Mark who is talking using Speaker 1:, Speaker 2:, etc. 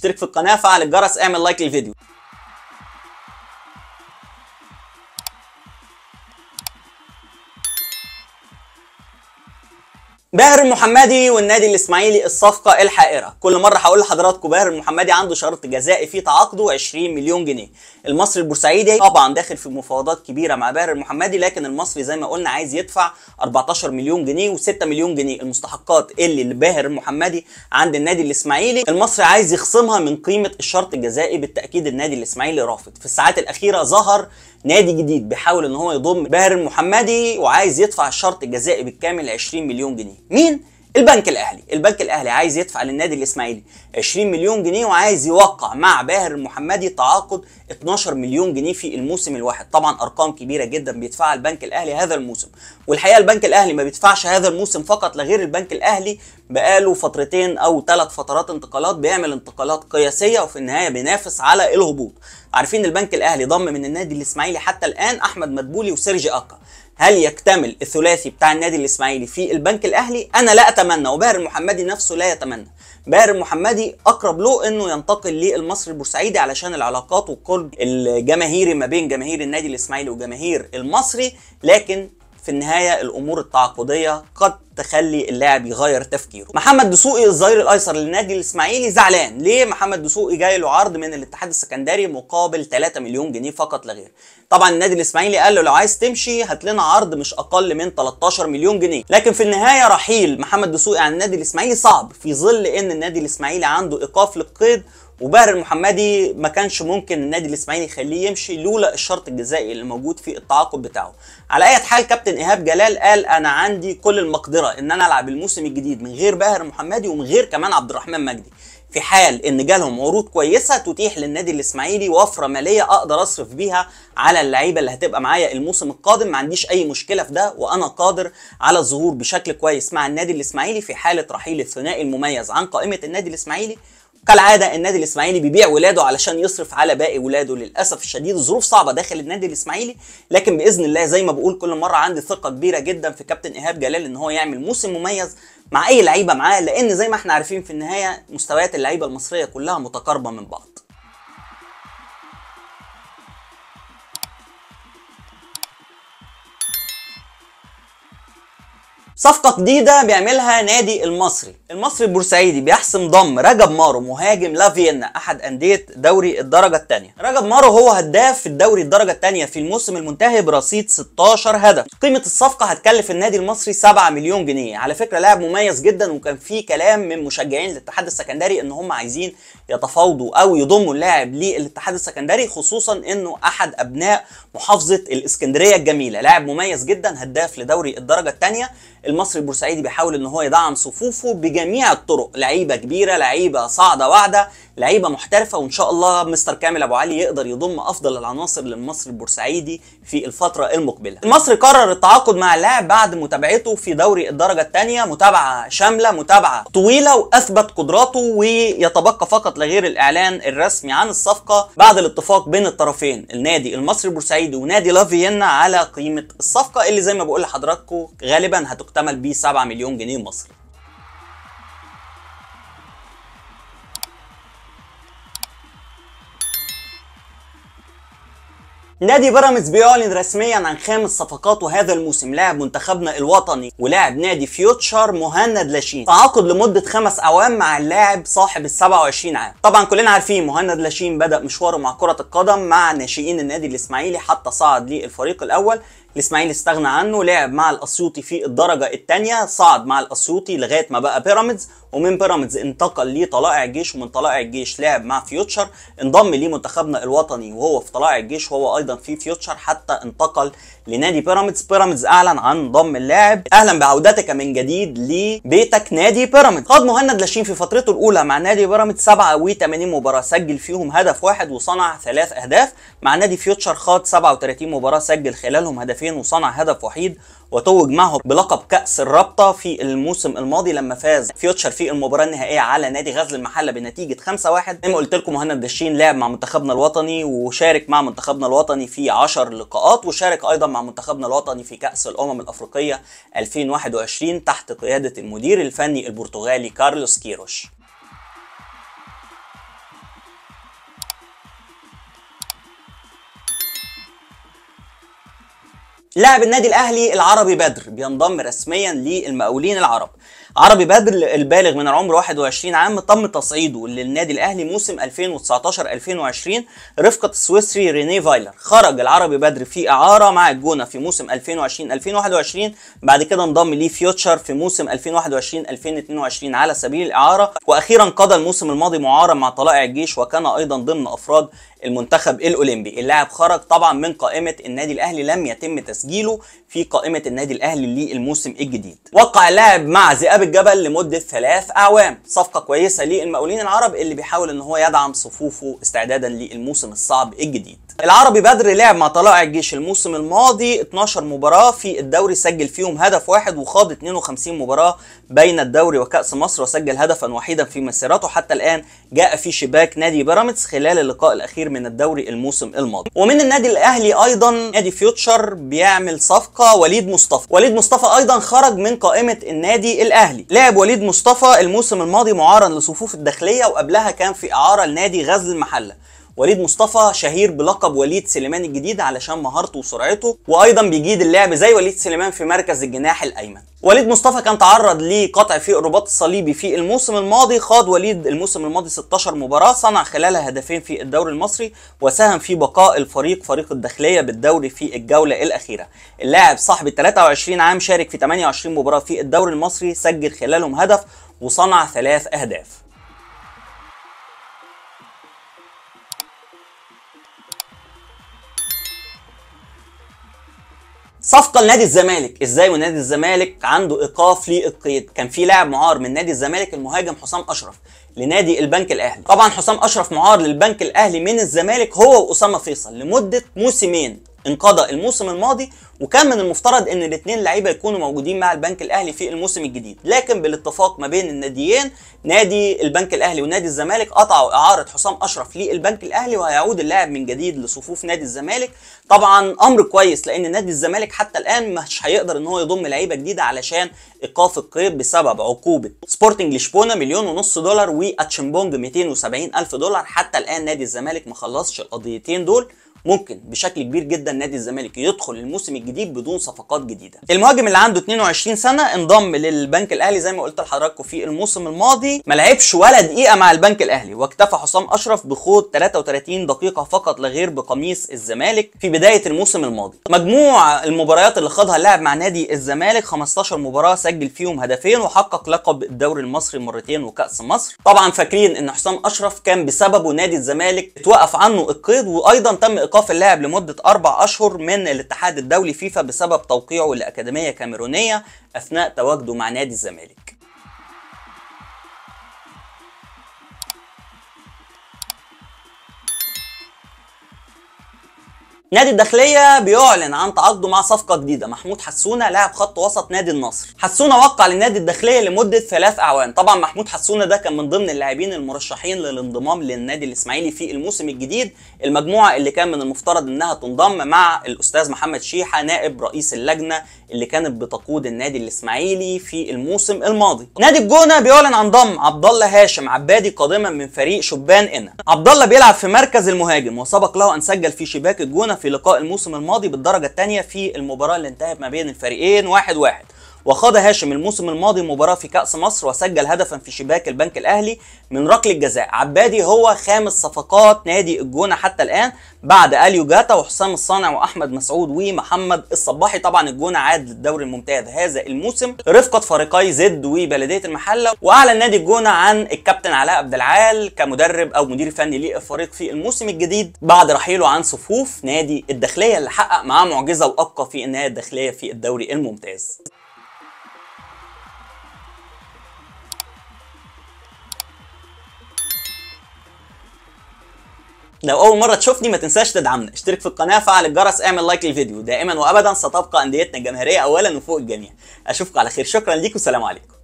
Speaker 1: اشترك في القناه فعل الجرس اعمل لايك للفيديو باهر المحمدي والنادي الاسماعيلي الصفقه الحائره كل مره هقول لحضراتكم باهر المحمدي عنده شرط جزائي في تعاقده 20 مليون جنيه المصري البورسعيدي طبعا داخل في مفاوضات كبيره مع باهر المحمدي لكن المصري زي ما قلنا عايز يدفع 14 مليون جنيه و6 مليون جنيه المستحقات اللي باهر المحمدي عند النادي الاسماعيلي المصري عايز يخصمها من قيمه الشرط الجزائي بالتاكيد النادي الاسماعيلي رافض في الساعات الاخيره ظهر نادي جديد بيحاول ان هو يضم باهر المحمدي وعايز يدفع الشرط الجزائي بالكامل 20 مليون جنيه مين البنك الاهلي البنك الاهلي عايز يدفع للنادي الاسماعيلي 20 مليون جنيه وعايز يوقع مع باهر المحمدي تعاقد 12 مليون جنيه في الموسم الواحد طبعا ارقام كبيره جدا بيدفعها البنك الاهلي هذا الموسم والحقيقه البنك الاهلي ما بيدفعش هذا الموسم فقط لغير البنك الاهلي بقاله فترتين او ثلاث فترات انتقالات بيعمل انتقالات قياسيه وفي النهايه بينافس على الهبوط عارفين البنك الاهلي ضم من النادي الاسماعيلي حتى الان احمد مدبولي وسيرجي اكا هل يكتمل الثلاثي بتاع النادي الاسماعيلي في البنك الاهلي انا لا اتمنى وباهر المحمدي نفسه لا يتمنى باهر المحمدي اقرب له انه ينتقل للمصري البورسعيدي علشان العلاقات والقرب الجماهيري ما بين جماهير النادي الاسماعيلي وجماهير المصري لكن في النهايه الامور التعاقديه قد تخلي اللاعب يغير تفكيره محمد دسوقي الظهير الايسر للنادي الاسماعيلي زعلان ليه محمد دسوقي جاي له عرض من الاتحاد السكندري مقابل 3 مليون جنيه فقط لا غير طبعا النادي الاسماعيلي قال له لو عايز تمشي هات لنا عرض مش اقل من 13 مليون جنيه لكن في النهايه رحيل محمد دسوقي عن النادي الاسماعيلي صعب في ظل ان النادي الاسماعيلي عنده ايقاف للقيد وباهر المحمدي ما كانش ممكن النادي الاسماعيلي يخليه يمشي لولا الشرط الجزائي اللي موجود في التعاقد بتاعه على اي حال كابتن ايهاب جلال قال انا عندي كل المقدره ان انا العب الموسم الجديد من غير باهر المحمدي ومن غير كمان عبد الرحمن مجدي في حال ان جالهم عروض كويسه تتيح للنادي الاسماعيلي وفره ماليه اقدر اصرف بيها على اللعيبه اللي هتبقى معايا الموسم القادم ما عنديش اي مشكله في ده وانا قادر على الظهور بشكل كويس مع النادي الاسماعيلي في حاله رحيل الثنائي المميز عن قائمه النادي الاسماعيلي كالعاده النادي الاسماعيلي بيبيع ولاده علشان يصرف على باقي ولاده للاسف الشديد ظروف صعبه داخل النادي الاسماعيلي لكن باذن الله زي ما بقول كل مره عندي ثقه كبيره جدا في كابتن ايهاب جلال ان هو يعمل موسم مميز مع اي لعيبه معاه لان زي ما احنا عارفين في النهايه مستويات اللعيبه المصريه كلها متقاربه من بعض صفقة جديدة بيعملها نادي المصري المصري البورسعيدي بيحسم ضم رجب مارو مهاجم لافيينا احد انديه دوري الدرجه الثانيه رجب مارو هو هداف في الدوري الدرجه الثانيه في الموسم المنتهي برصيد 16 هدف قيمه الصفقه هتكلف النادي المصري 7 مليون جنيه على فكره لاعب مميز جدا وكان في كلام من مشجعين الاتحاد السكندري ان هم عايزين يتفاوضوا او يضموا اللاعب للاتحاد السكندري خصوصا انه احد ابناء محافظه الاسكندريه الجميله لاعب مميز جدا هداف لدوري الدرجه الثانيه المصري البورسعيدي بيحاول ان هو يدعم صفوفه بجانب بجميع الطرق لعيبه كبيره لعيبه صاعده واعده لعيبه محترفه وان شاء الله مستر كامل ابو علي يقدر يضم افضل العناصر للمصري البورسعيدي في الفتره المقبله المصري قرر التعاقد مع اللاعب بعد متابعته في دوري الدرجه الثانيه متابعه شامله متابعه طويله واثبت قدراته ويتبقى فقط لغير الاعلان الرسمي عن الصفقه بعد الاتفاق بين الطرفين النادي المصري البورسعيدي ونادي لافيينا على قيمه الصفقه اللي زي ما بقول لحضراتكم غالبا هتكتمل ب 7 مليون جنيه مصري نادي بيراميدز بيعلن رسميا عن خامس صفقاته هذا الموسم لاعب منتخبنا الوطني ولاعب نادي فيوتشر مهند لاشين تعاقد لمده خمس اعوام مع اللاعب صاحب ال 27 عام طبعا كلنا عارفين مهند لاشين بدا مشواره مع كره القدم مع ناشئين النادي الاسماعيلي حتى صعد للفريق الاول الاسماعيلي استغنى عنه لعب مع الاسيوطي في الدرجه الثانيه صعد مع الاسيوطي لغايه ما بقى بيراميدز ومن بيراميدز انتقل لطلائع الجيش ومن طلائع الجيش لعب مع فيوتشر انضم لمنتخبنا الوطني وهو في طلائع الجيش وهو ايضا في فيوتشر حتى انتقل لنادي بيراميدز بيراميدز اعلن عن ضم اللاعب اهلا بعودتك من جديد لبيتك نادي بيراميدز خاض مهند لاشين في فترته الاولى مع نادي بيراميدز 87 مباراه سجل فيهم هدف واحد وصنع ثلاث اهداف مع نادي فيوتشر خاض 37 مباراه سجل خلالهم هدفين هدفين وصنع هدف وحيد وتوج معه بلقب كأس الرابطة في الموسم الماضي لما فاز فيوتشر في المباراة النهائية على نادي غزل المحلة بنتيجة 5-1 زي ما قلت لكم مهند دشين لعب مع منتخبنا الوطني وشارك مع منتخبنا الوطني في 10 لقاءات وشارك أيضا مع منتخبنا الوطني في كأس الأمم الأفريقية 2021 تحت قيادة المدير الفني البرتغالي كارلوس كيروش لاعب النادي الاهلي العربي بدر بينضم رسميا للمقاولين العرب عربي بدر البالغ من العمر 21 عام تم تصعيده للنادي الاهلي موسم 2019 2020 رفقه السويسري ريني فايلر خرج العربي بدر في اعاره مع الجونه في موسم 2020 2021 بعد كده انضم ليه فيوتشر في موسم 2021 2022 على سبيل الاعاره واخيرا قضى الموسم الماضي معاره مع طلائع الجيش وكان ايضا ضمن افراد المنتخب الاولمبي اللاعب خرج طبعا من قائمه النادي الاهلي لم يتم تسجيله في قائمه النادي الاهلي للموسم الجديد وقع اللاعب مع ذئاب الجبل لمده ثلاث اعوام صفقه كويسه للمقاولين العرب اللي بيحاول ان هو يدعم صفوفه استعدادا للموسم الصعب الجديد العربي بدر لعب مع طلائع الجيش الموسم الماضي 12 مباراه في الدوري سجل فيهم هدف واحد وخاض 52 مباراه بين الدوري وكاس مصر وسجل هدفا وحيدا في مسيرته حتى الان جاء في شباك نادي بيراميدز خلال اللقاء الاخير من الدوري الموسم الماضي ومن النادي الاهلي ايضا نادي فيوتشر بيعمل صفقه وليد مصطفى وليد مصطفى ايضا خرج من قائمه النادي الاهلي لعب وليد مصطفى الموسم الماضي معارا لصفوف الداخليه وقبلها كان في اعاره لنادي غزل المحله وليد مصطفى شهير بلقب وليد سليمان الجديد علشان مهارته وسرعته وايضا بيجيد اللعب زي وليد سليمان في مركز الجناح الايمن وليد مصطفى كان تعرض لقطع في الرباط الصليبي في الموسم الماضي خاض وليد الموسم الماضي 16 مباراه صنع خلالها هدفين في الدوري المصري وساهم في بقاء الفريق فريق الداخليه بالدوري في الجوله الاخيره اللاعب صاحب 23 عام شارك في 28 مباراه في الدوري المصري سجل خلالهم هدف وصنع ثلاث اهداف صفقه لنادي الزمالك ازاي ونادي الزمالك عنده ايقاف للقيد كان في لاعب معار من نادي الزمالك المهاجم حسام اشرف لنادي البنك الاهلي طبعا حسام اشرف معار للبنك الاهلي من الزمالك هو واسامه فيصل لمده موسمين انقضى الموسم الماضي وكان من المفترض ان الاثنين لعيبه يكونوا موجودين مع البنك الاهلي في الموسم الجديد لكن بالاتفاق ما بين الناديين نادي البنك الاهلي ونادي الزمالك قطعوا اعاره حسام اشرف للبنك الاهلي وهيعود اللاعب من جديد لصفوف نادي الزمالك طبعا امر كويس لان نادي الزمالك حتى الان مش هيقدر ان هو يضم لعيبه جديده علشان ايقاف القيد بسبب عقوبه سبورتنج لشبونه مليون ونص دولار واتشمبونج 270 الف دولار حتى الان نادي الزمالك ما خلصش القضيتين دول ممكن بشكل كبير جدا نادي الزمالك يدخل الموسم الجديد بدون صفقات جديده المهاجم اللي عنده 22 سنه انضم للبنك الاهلي زي ما قلت لحضراتكم في الموسم الماضي ما لعبش ولا دقيقه مع البنك الاهلي واكتفى حسام اشرف بخوض 33 دقيقه فقط لا غير بقميص الزمالك في بدايه الموسم الماضي مجموع المباريات اللي خاضها اللاعب مع نادي الزمالك 15 مباراه سجل فيهم هدفين وحقق لقب الدوري المصري مرتين وكاس مصر طبعا فاكرين ان حسام اشرف كان بسببه نادي الزمالك اتوقف عنه القيد وايضا تم ايقاف اللاعب لمدة أربع أشهر من الاتحاد الدولي فيفا بسبب توقيعه لأكاديمية كاميرونية أثناء تواجده مع نادي الزمالك نادي الداخلية بيعلن عن تعاقده مع صفقة جديدة محمود حسونة لاعب خط وسط نادي النصر حسونة وقع للنادي الداخلية لمدة ثلاث أعوام طبعا محمود حسونة ده كان من ضمن اللاعبين المرشحين للانضمام للنادي الإسماعيلي في الموسم الجديد المجموعة اللي كان من المفترض إنها تنضم مع الأستاذ محمد شيحة نائب رئيس اللجنة اللي كانت بتقود النادي الاسماعيلي في الموسم الماضي نادي الجونه بيعلن عن ضم عبد الله هاشم عبادي قادما من فريق شبان انا عبد الله بيلعب في مركز المهاجم وسبق له ان سجل في شباك الجونه في لقاء الموسم الماضي بالدرجه الثانيه في المباراه اللي انتهت ما بين الفريقين واحد واحد وخاض هاشم الموسم الماضي مباراه في كاس مصر وسجل هدفا في شباك البنك الاهلي من ركله جزاء عبادي هو خامس صفقات نادي الجونه حتى الان بعد اليو جاتا وحسام الصانع واحمد مسعود ومحمد الصباحي طبعا الجونه عاد للدوري الممتاز هذا الموسم رفقه فريقي زد وبلديه المحله واعلن نادي الجونه عن الكابتن علاء عبد العال كمدرب او مدير فني للفريق في الموسم الجديد بعد رحيله عن صفوف نادي الداخليه اللي حقق معاه معجزه وابقى في النهايه الداخليه في الدوري الممتاز لو اول مره تشوفني ما تنساش تدعمنا اشترك في القناه فعل الجرس اعمل لايك للفيديو دائما وابدا ستبقى انديتنا الجماهيريه اولا وفوق الجميع اشوفكم على خير شكرا ليكم وسلام عليكم